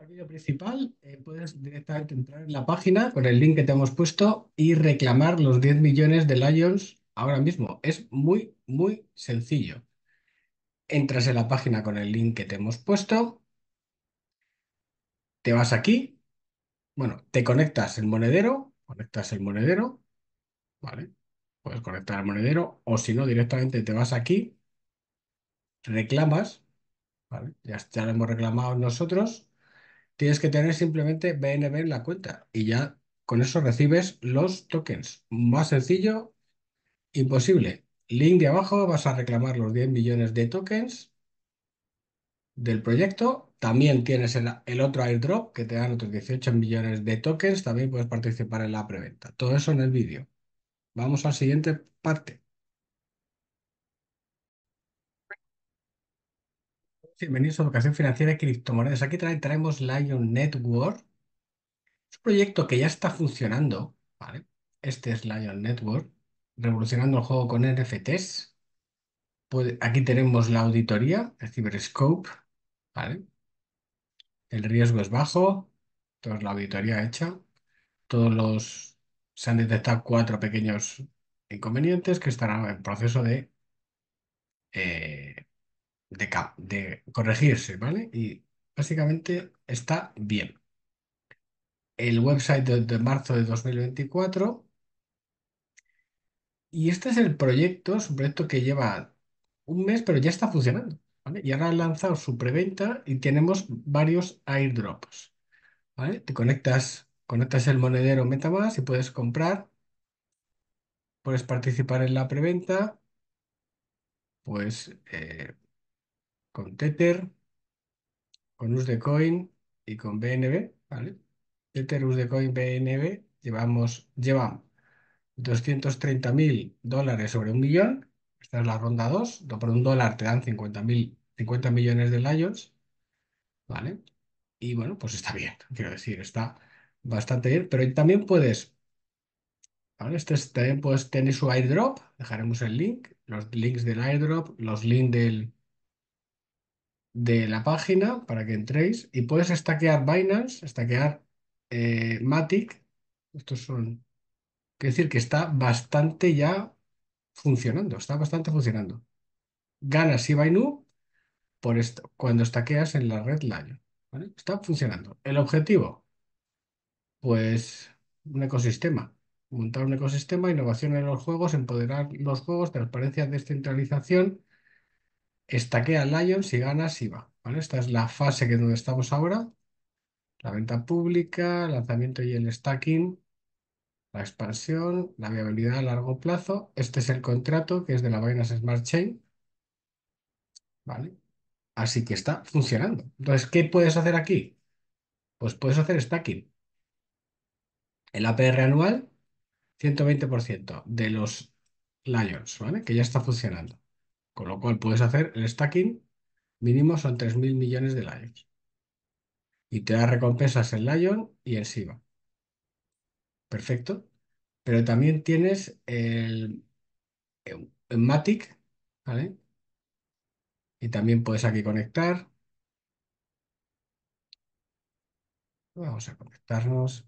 al vídeo principal, eh, puedes directamente entrar en la página con el link que te hemos puesto y reclamar los 10 millones de Lions ahora mismo. Es muy, muy sencillo. Entras en la página con el link que te hemos puesto, te vas aquí, bueno, te conectas el monedero, conectas el monedero, ¿vale? Puedes conectar el monedero o si no, directamente te vas aquí, reclamas, ¿vale? Ya, ya lo hemos reclamado nosotros Tienes que tener simplemente BNB en la cuenta y ya con eso recibes los tokens. Más sencillo, imposible. Link de abajo, vas a reclamar los 10 millones de tokens del proyecto. También tienes el, otro airdrop que te dan otros 18 millones de tokens. También puedes participar en la preventa. Todo eso en el vídeo. Vamos a la siguiente parte. Bienvenidos a Educación Financiera y Criptomonedas. Aquí traemos Lion Network. Es un proyecto que ya está funcionando. ¿vale? Este es Lion Network, revolucionando el juego con NFTs. aquí tenemos la auditoría, el Cyberscope. ¿vale? El riesgo es bajo. es la auditoría hecha. Todos los. Se han detectado cuatro pequeños inconvenientes que estarán en proceso de eh, de, corregirse, ¿vale? Y básicamente está bien. El website de, marzo de 2024. Y este es el proyecto, es un proyecto que lleva un mes, pero ya está funcionando. ¿vale? Y ahora ha lanzado su preventa y tenemos varios airdrops. ¿vale? Te conectas, conectas el monedero MetaMask y puedes comprar. Puedes participar en la preventa. Pues eh, con Tether, con coin y con BNB, ¿vale? Tether, coin, BNB, llevamos, llevan 230 dólares sobre un millón, esta es la ronda 2, por un dólar te dan 50, 50 millones de Lions, ¿vale? Y bueno, pues está bien, quiero decir, está bastante bien, pero también puedes, ¿vale? Este también puedes tener su airdrop, dejaremos el link, los links del airdrop, los links del, de la página para que entréis y puedes stackear Binance, stackear eh, Matic. Estos son. Quiere decir que está bastante ya funcionando, está bastante funcionando. Ganas Ibainu por esto, cuando stackeas en la red Lion. Está funcionando. El objetivo, pues un ecosistema. Montar un ecosistema, innovación en los juegos, empoderar los juegos, transparencia, descentralización Estaquea Lions y gana SIVA. ¿vale? Esta es la fase que donde estamos ahora. La venta pública, lanzamiento y el stacking, la expansión, la viabilidad a largo plazo. Este es el contrato que es de la Binance Smart Chain. ¿Vale? Así que está funcionando. Entonces, ¿qué puedes hacer aquí? Pues puedes hacer stacking. El APR anual, 120% de los Lions, ¿vale? Que ya está funcionando. Con lo cual puedes hacer el stacking mínimo son 3.000 millones de Lions. Y te da recompensas en Lion y en Siva. Perfecto. Pero también tienes el, el Matic, ¿vale? Y también puedes aquí conectar. Vamos a conectarnos.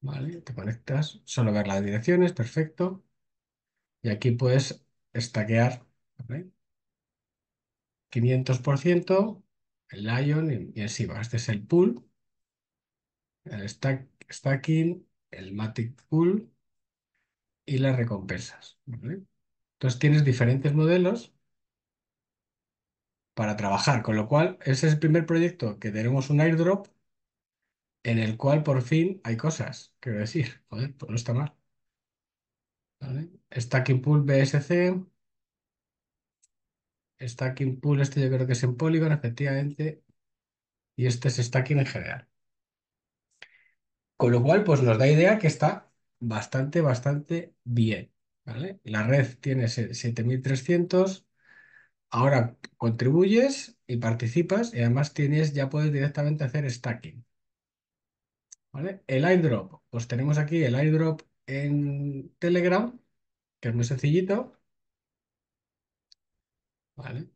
Vale, te conectas. Solo ver las direcciones, perfecto. Y aquí puedes stackear, 500%, el Lion y, el Siva. Este es el pool, el stack, stacking, el Matic Pool y las recompensas. Entonces tienes diferentes modelos para trabajar, con lo cual ese es el primer proyecto que tenemos un airdrop en el cual por fin hay cosas, quiero decir, pues no está mal. Stacking Pool BSC. Stacking Pool, este yo creo que es en Polygon, efectivamente. Y este es Stacking en general. Con lo cual, pues nos da idea que está bastante, bastante bien. ¿vale? La red tiene 7300. Ahora contribuyes y participas y además tienes, ya puedes directamente hacer stacking. ¿Vale? El airdrop, pues tenemos aquí el airdrop en Telegram que es muy sencillito, ¿vale?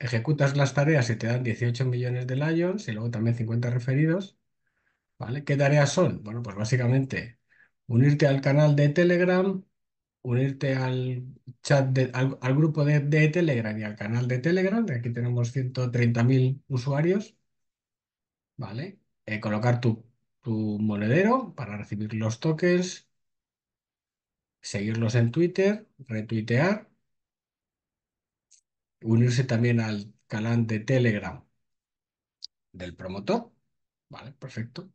Ejecutas las tareas y te dan 18 millones de Lions y luego también 50 referidos, ¿vale? ¿Qué tareas son? Bueno, pues básicamente unirte al canal de Telegram, unirte al chat al, grupo de, Telegram y al canal de Telegram, aquí tenemos 130.000 usuarios, ¿vale? Eh, colocar tu, tu monedero para recibir los tokens, seguirlos en Twitter, retuitear, unirse también al canal de Telegram del promotor. Vale, perfecto.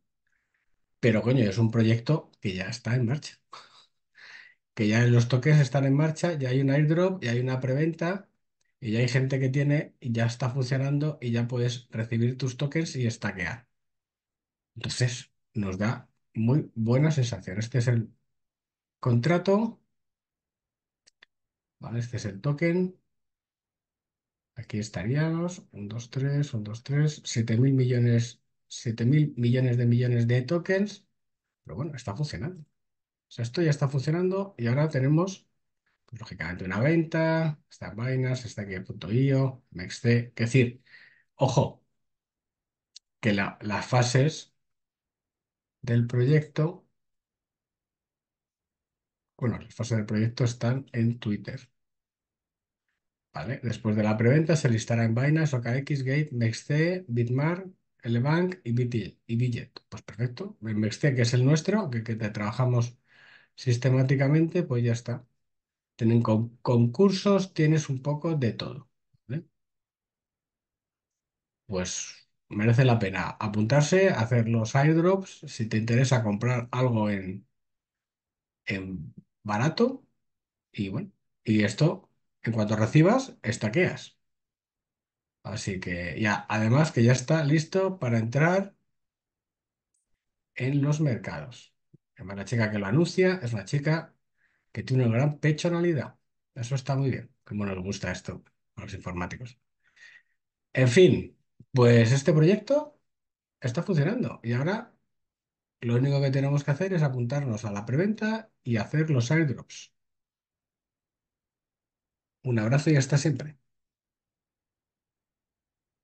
Pero coño, es un proyecto que ya está en marcha. que ya los toques están en marcha, ya hay un airdrop, ya hay una preventa y ya hay gente que tiene y ya está funcionando y ya puedes recibir tus tokens y estaquear Entonces, nos da muy buena sensación. Este es el contrato. este es el token. Aquí estaríamos, 1, 2, 3, 1, 2, 3, 7.000 millones, 7.000 millones de millones de tokens, pero bueno, está funcionando. esto ya está funcionando y ahora tenemos, pues, lógicamente, una venta, está Binance, está aquí .io, es decir, ojo, que las fases del proyecto bueno, las fases del proyecto están en Twitter. Vale. Después de la preventa se listará en Binance, OKX, Gate, MEXC, Bitmar, Elebank y, Bitget. y Billet. Pues perfecto. El MEXC que es el nuestro, que, que te trabajamos sistemáticamente, pues ya está. Tienen con, concursos, tienes un poco de todo. Pues merece la pena apuntarse, hacer los airdrops. Si te interesa comprar algo en, en barato y bueno, y esto, en cuanto recibas, estaqueas. Así que ya, además que ya está listo para entrar en los mercados. Además, la chica que lo anuncia es una chica que tiene una gran pechonalidad. Eso está muy bien, como nos gusta esto a los informáticos. En fin, pues este proyecto está funcionando y ahora lo único que tenemos que hacer es apuntarnos a la preventa y hacer los airdrops. Un abrazo y hasta siempre.